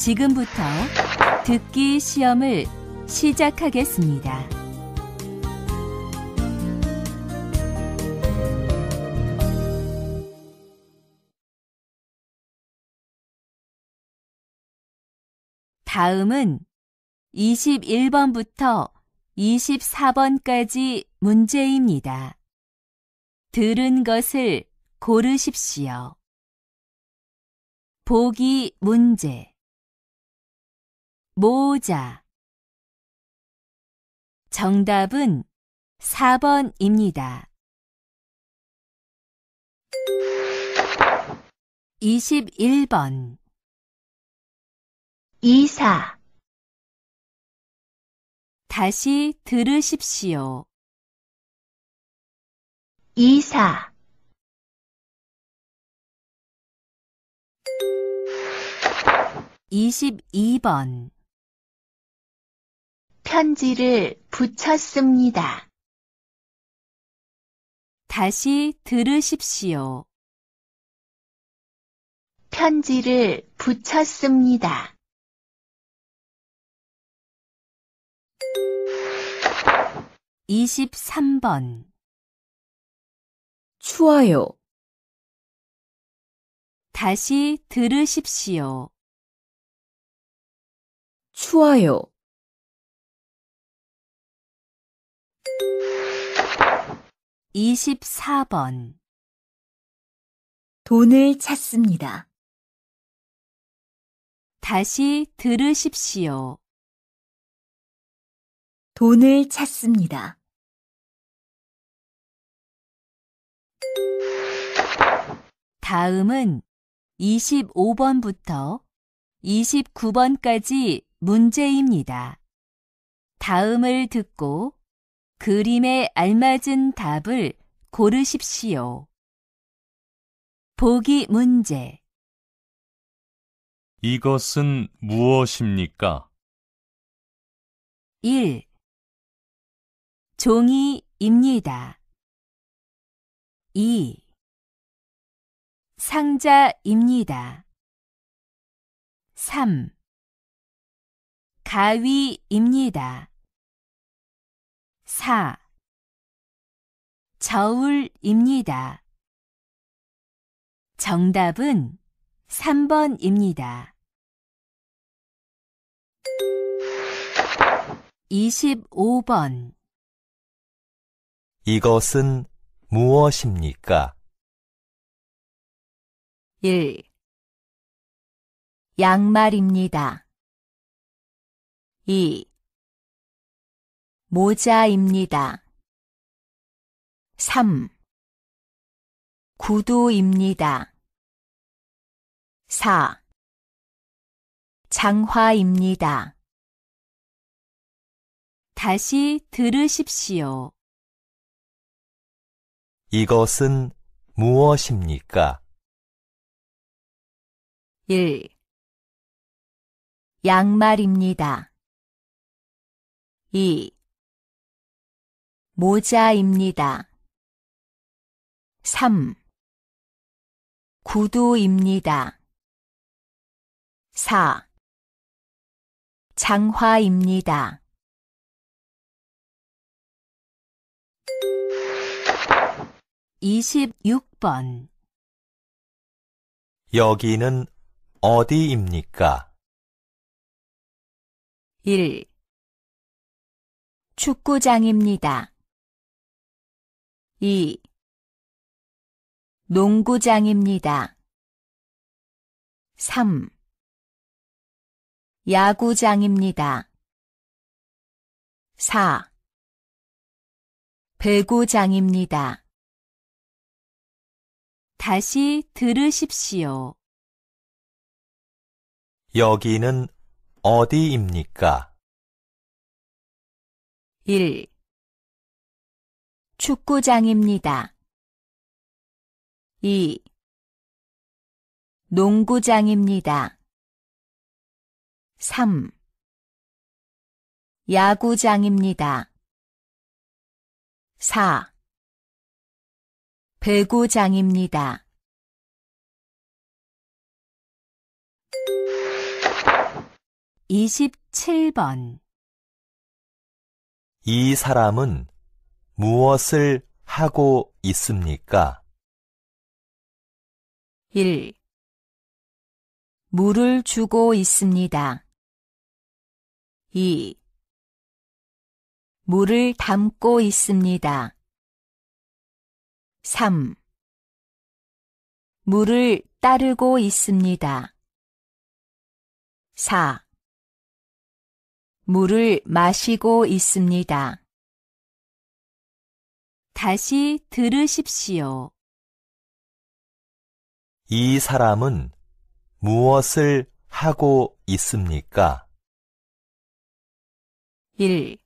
지금부터 듣기 시험을 시작하겠습니다. 다음은 21번부터 24번까지 문제입니다. 들은 것을 고르십시오. 보기 문제 모자. 정답은 4번입니다. 21번 이사 다시 들으십시오. 이사 22번 편지를 붙였습니다. 다시 들으십시오. 편지를 붙였습니다. 이십번 추워요. 다시 들으십시오. 추워요. 24번 돈을 찾습니다. 다시 들으십시오. 돈을 찾습니다. '다음'은 25번부터 29번까지 문제입니다. 다음을 듣고 그림에 알맞은 답을 고르십시오. 보기 문제 이것은 무엇입니까? 1. 종이입니다. 2. 상자입니다. 3. 가위입니다. 4. 저울입니다. 정답은 3번입니다. 25번 이것은 무엇입니까? 1. 양말입니다. 2. 모자입니다. 3. 구두입니다. 4. 장화입니다. 다시 들으십시오. 이것은 무엇입니까? 1. 양말입니다. 2. 모자입니다. 3. 구두입니다. 4. 장화입니다. 26번 여기는 어디입니까? 1. 축구장입니다. 2. 농구장입니다. 3. 야구장입니다. 4. 배구장입니다. 다시 들으십시오. 여기는 어디입니까? 1. 축구장입니다. 2. 농구장입니다. 3. 야구장입니다. 4. 배구장입니다. 27번 이 사람은 무엇을 하고 있습니까? 1. 물을 주고 있습니다. 2. 물을 담고 있습니다. 3. 물을 따르고 있습니다. 4. 물을 마시고 있습니다. 다시 들으십시오. 이 사람은 무엇을 하고 있습니까? 1.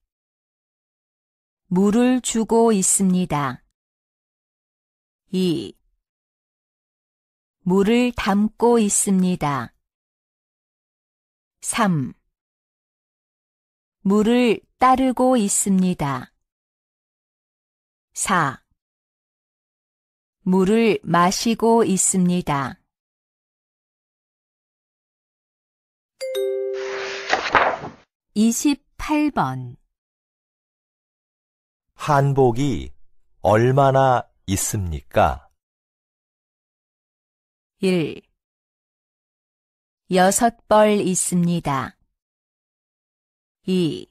물을 주고 있습니다. 2. 물을 담고 있습니다. 3. 물을 따르고 있습니다. 4. 물을 마시고 있습니다. 28번 한복이 얼마나 있습니까? 1. 여섯 벌 있습니다. 2.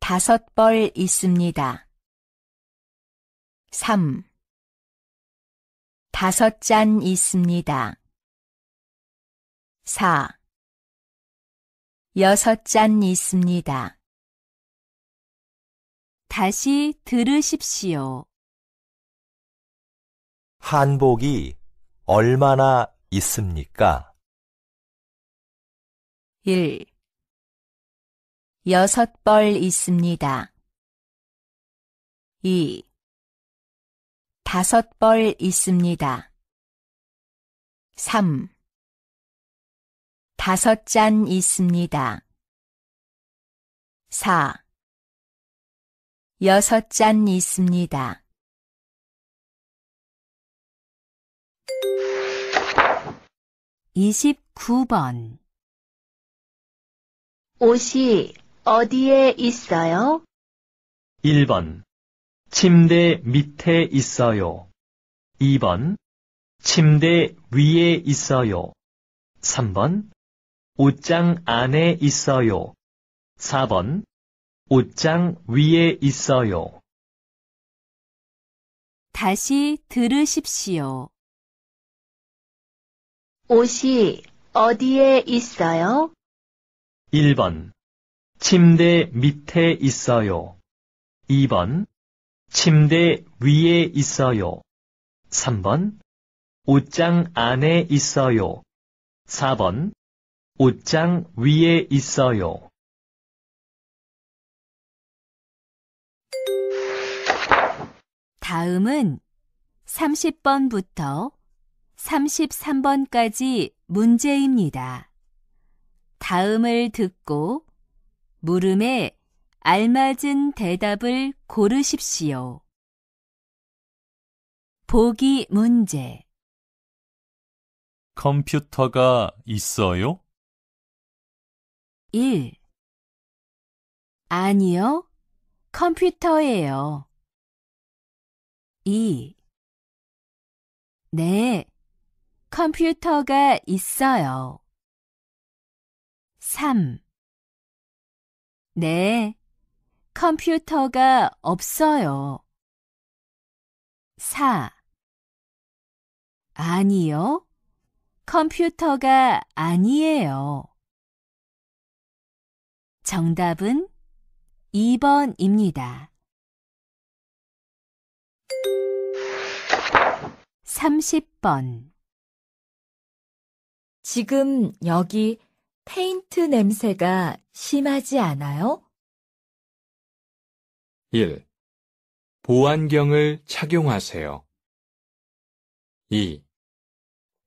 다섯 벌 있습니다. 3. 다섯 잔 있습니다. 4. 여섯 잔 있습니다. 다시 들으십시오. 한복이 얼마나 있습니까? 1. 여섯 벌 있습니다. 2. 다섯 벌 있습니다. 3. 다섯 잔 있습니다. 4. 여섯 잔 있습니다. 29번 옷이 어디에 있어요? 1번 침대 밑에 있어요. 2번. 침대 위에 있어요. 3번. 옷장 안에 있어요. 4번. 옷장 위에 있어요. 다시 들으십시오. 옷이 어디에 있어요? 1번. 침대 밑에 있어요. 2번. 침대 위에 있어요. 3번. 옷장 안에 있어요. 4번. 옷장 위에 있어요. '다음은' 30번부터 33번까지 문제입니다. 다음을 듣고 물음에 알맞은 대답을 고르십시오. 보기 문제 컴퓨터가 있어요? 1. 아니요, 컴퓨터예요. 2. 네, 컴퓨터가 있어요. 3. 네, 컴퓨터가 없어요. 4. 아니요. 컴퓨터가 아니에요. 정답은 2번입니다. 30번 지금 여기 페인트 냄새가 심하지 않아요? 1. 보안경을 착용하세요. 2.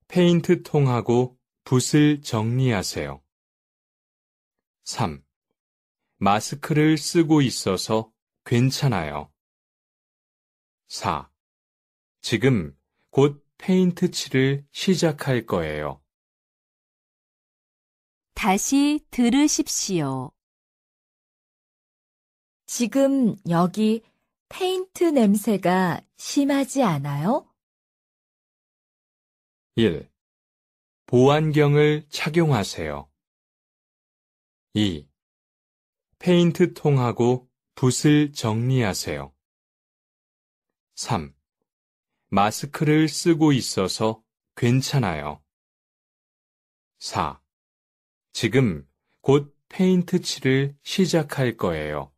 페인트 통하고 붓을 정리하세요. 3. 마스크를 쓰고 있어서 괜찮아요. 4. 지금 곧 페인트 칠을 시작할 거예요. 다시 들으십시오. 지금 여기 페인트 냄새가 심하지 않아요? 1. 보안경을 착용하세요. 2. 페인트통하고 붓을 정리하세요. 3. 마스크를 쓰고 있어서 괜찮아요. 4. 지금 곧 페인트 칠을 시작할 거예요.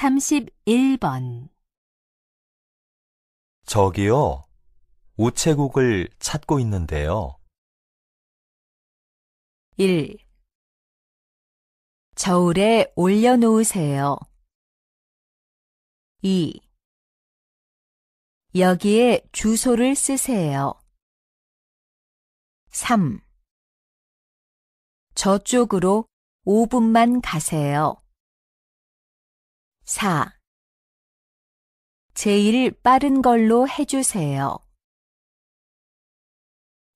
31번 저기요. 우체국을 찾고 있는데요. 1. 저울에 올려놓으세요. 2. 여기에 주소를 쓰세요. 3. 저쪽으로 5분만 가세요. 4. 제일 빠른 걸로 해주세요.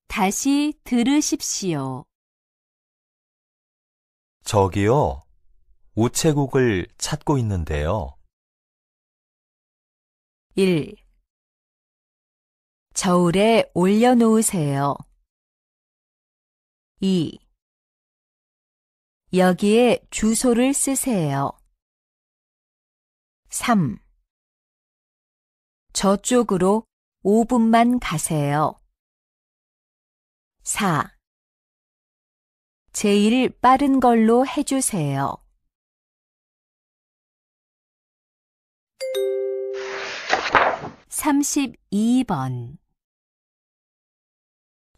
다시 들으십시오. 저기요. 우체국을 찾고 있는데요. 1. 저울에 올려놓으세요. 2. 여기에 주소를 쓰세요. 3. 저쪽으로 5분만 가세요. 4. 제일 빠른 걸로 해주세요. 3 2번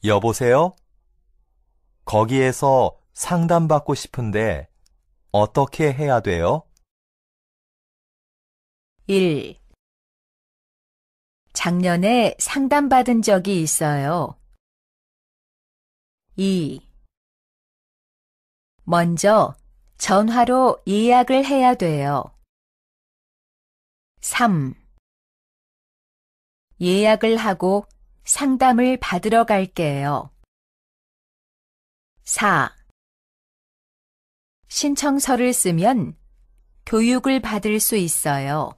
여보세요? 거기에서 상담받고 싶은데 어떻게 해야 돼요? 1. 작년에 상담받은 적이 있어요. 2. 먼저 전화로 예약을 해야 돼요. 3. 예약을 하고 상담을 받으러 갈게요. 4. 신청서를 쓰면 교육을 받을 수 있어요.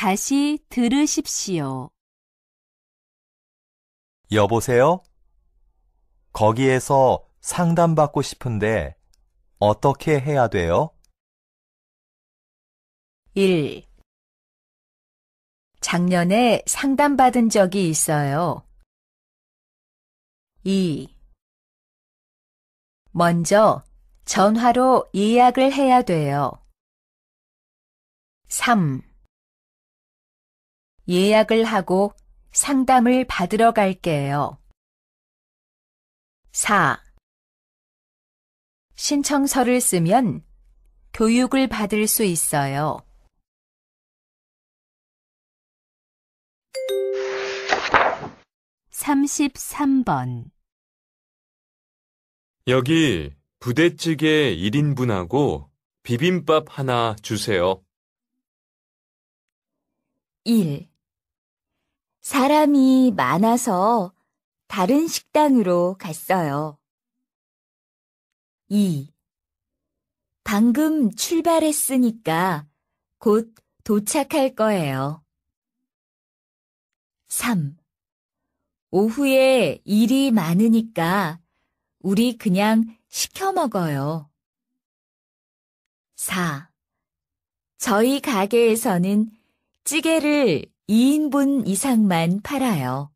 다시 들으십시오. 여보세요? 거기에서 상담받고 싶은데 어떻게 해야 돼요? 1. 작년에 상담받은 적이 있어요. 2. 먼저 전화로 예약을 해야 돼요. 3. 예약을 하고 상담을 받으러 갈게요. 4. 신청서를 쓰면 교육을 받을 수 있어요. 33번 여기 부대찌개 1인분하고 비빔밥 하나 주세요. 1. 사람이 많아서 다른 식당으로 갔어요. 2. 방금 출발했으니까 곧 도착할 거예요. 3. 오후에 일이 많으니까 우리 그냥 시켜 먹어요. 4. 저희 가게에서는 찌개를 2인분 이상만 팔아요.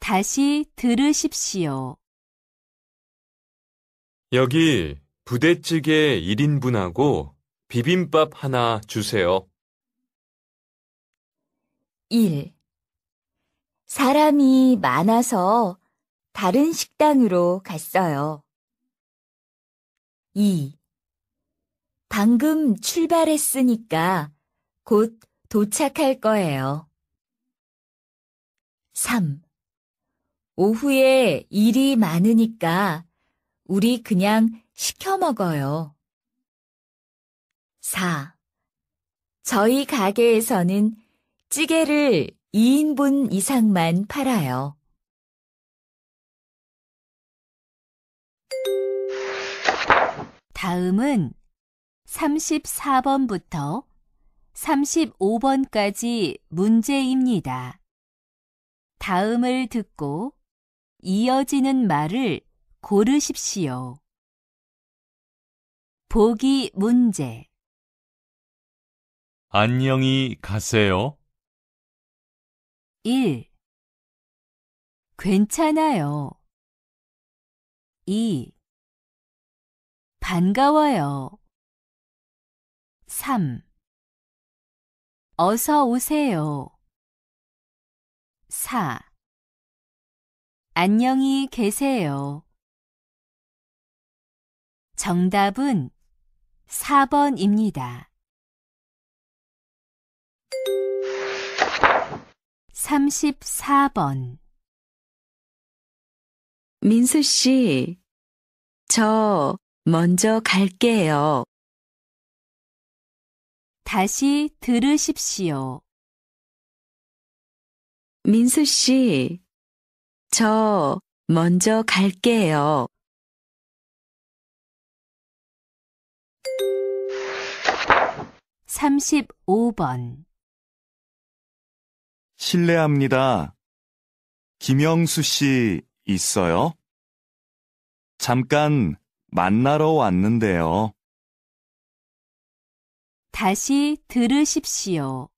다시 들으십시오. 여기 부대찌개 1인분하고 비빔밥 하나 주세요. 1. 사람이 많아서 다른 식당으로 갔어요. 2. 방금 출발했으니까 곧 도착할 거예요. 3. 오후에 일이 많으니까 우리 그냥 시켜 먹어요. 4. 저희 가게에서는 찌개를 2인분 이상만 팔아요. 다음은 34번부터 35번까지 문제입니다. 다음을 듣고 이어지는 말을 고르십시오. 보기 문제 안녕히 가세요. 1. 괜찮아요. 2. 반가워요. 3. 어서 오세요. 4. 안녕히 계세요. 정답은 4번입니다. 34번 민수 씨, 저 먼저 갈게요. 다시 들으십시오. 민수 씨, 저 먼저 갈게요. 삼십번 실례합니다. 김영수 씨 있어요? 잠깐 만나러 왔는데요. 다시 들으십시오.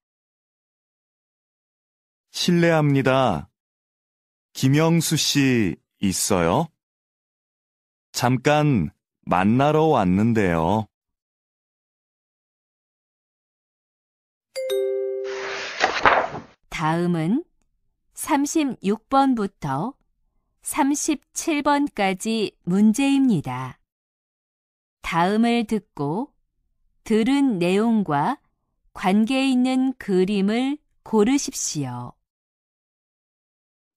실례합니다. 김영수 씨 있어요? 잠깐 만나러 왔는데요. 다음은 36번부터 37번까지 문제입니다. 다음을 듣고 들은 내용과 관계 있는 그림을 고르십시오.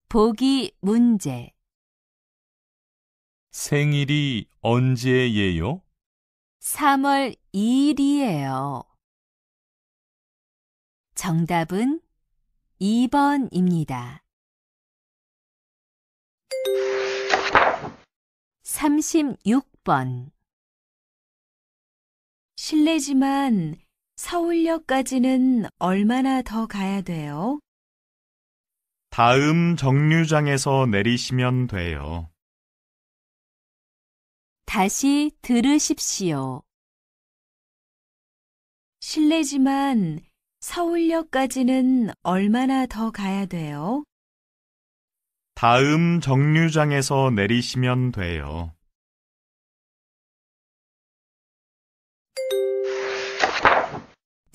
보기 문제 생일이 언제예요? 3월 2일이에요. 정답은 2번입니다. 36번 실례지만 서울역까지는 얼마나 더 가야 돼요? 다음 정류장에서 내리시면 돼요. 다시 들으십시오. 실례지만 서울역까지는 얼마나 더 가야 돼요? 다음 정류장에서 내리시면 돼요.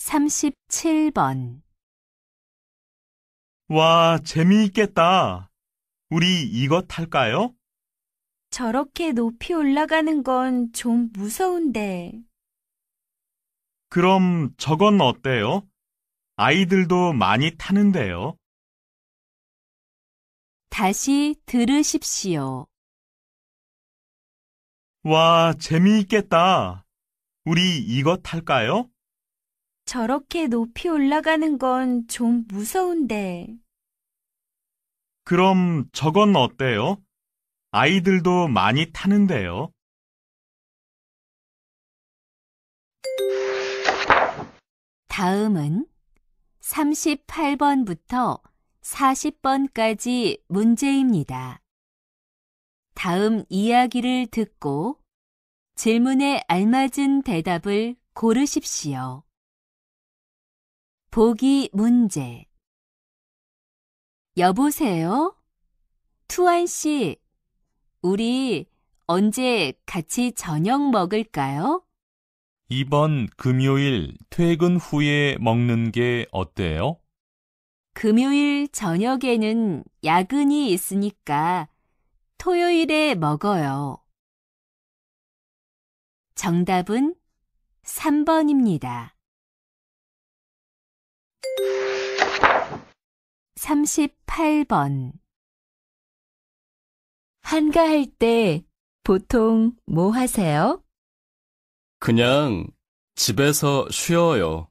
37번 와, 재미있겠다. 우리 이거 탈까요? 저렇게 높이 올라가는 건 좀 무서운데. 그럼 저건 어때요? 아이들도 많이 타는데요. 다시 들으십시오. 와, 재미있겠다. 우리 이거 탈까요? 저렇게 높이 올라가는 건 좀 무서운데. 그럼 저건 어때요? 아이들도 많이 타는데요. 다음은 38번부터 40번까지 문제입니다. 다음 이야기를 듣고 질문에 알맞은 대답을 고르십시오. 보기 문제. 여보세요? 투안 씨, 우리 언제 같이 저녁 먹을까요? 이번 금요일 퇴근 후에 먹는 게 어때요? 금요일 저녁에는 야근이 있으니까 토요일에 먹어요. 정답은 3번입니다. 38번 한가할 때 보통 뭐 하세요? 그냥 집에서 쉬어요.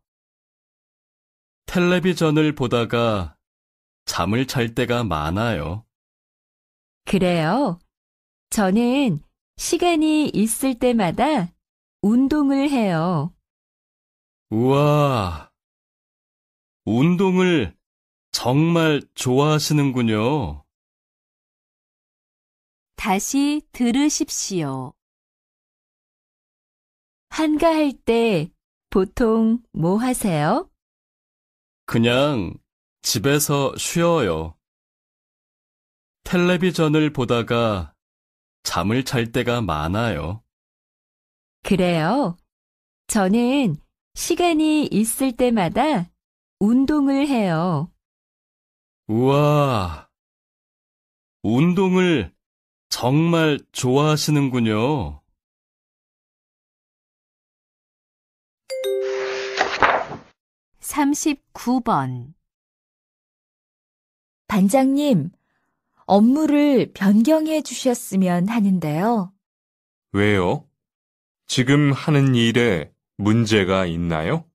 텔레비전을 보다가 잠을 잘 때가 많아요. 그래요? 저는 시간이 있을 때마다 운동을 해요. 우와, 운동을 정말 좋아하시는군요. 다시 들으십시오. 한가할 때 보통 뭐 하세요? 그냥 집에서 쉬어요. 텔레비전을 보다가 잠을 잘 때가 많아요. 그래요? 저는 시간이 있을 때마다 운동을 해요. 우와, 운동을 정말 좋아하시는군요. 삼십번 반장님, 업무를 변경해 주셨으면 하는데요. 왜요? 지금 하는 일에 문제가 있나요?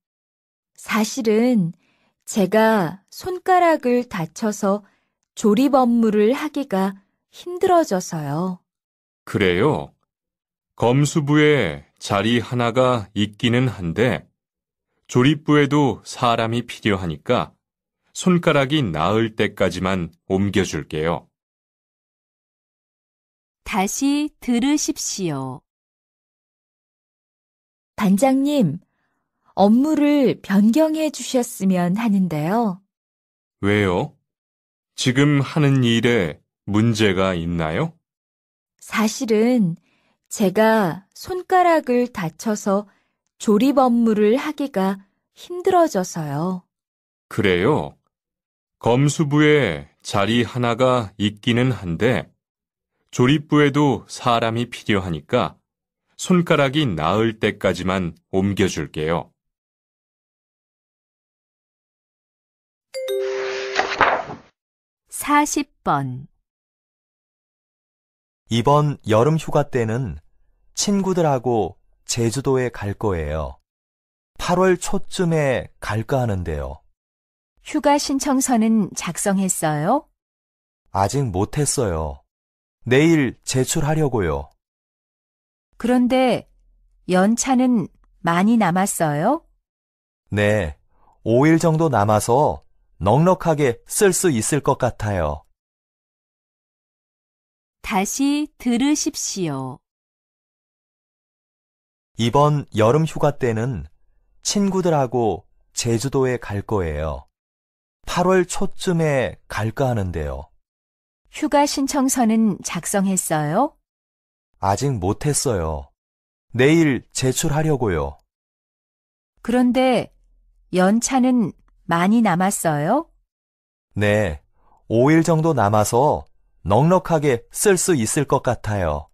사실은 제가 손가락을 다쳐서 조립 업무를 하기가 힘들어져서요. 그래요. 검수부에 자리 하나가 있기는 한데 조립부에도 사람이 필요하니까 손가락이 나을 때까지만 옮겨줄게요. 다시 들으십시오. 반장님, 업무를 변경해 주셨으면 하는데요. 왜요? 지금 하는 일에 문제가 있나요? 사실은 제가 손가락을 다쳐서 조립 업무를 하기가 힘들어져서요. 그래요? 검수부에 자리 하나가 있기는 한데 조립부에도 사람이 필요하니까 손가락이 나을 때까지만 옮겨줄게요. 40번 이번 여름 휴가 때는 친구들하고 제주도에 갈 거예요. 8월 초쯤에 갈까 하는데요. 휴가 신청서는 작성했어요? 아직 못 했어요. 내일 제출하려고요. 그런데 연차는 많이 남았어요? 네, 5일 정도 남아서 넉넉하게 쓸 수 있을 것 같아요. 다시 들으십시오. 이번 여름 휴가 때는 친구들하고 제주도에 갈 거예요. 8월 초쯤에 갈까 하는데요. 휴가 신청서는 작성했어요? 아직 못했어요. 내일 제출하려고요. 그런데 연차는 많이 남았어요? 네, 5일 정도 남아서 넉넉하게 쓸 수 있을 것 같아요.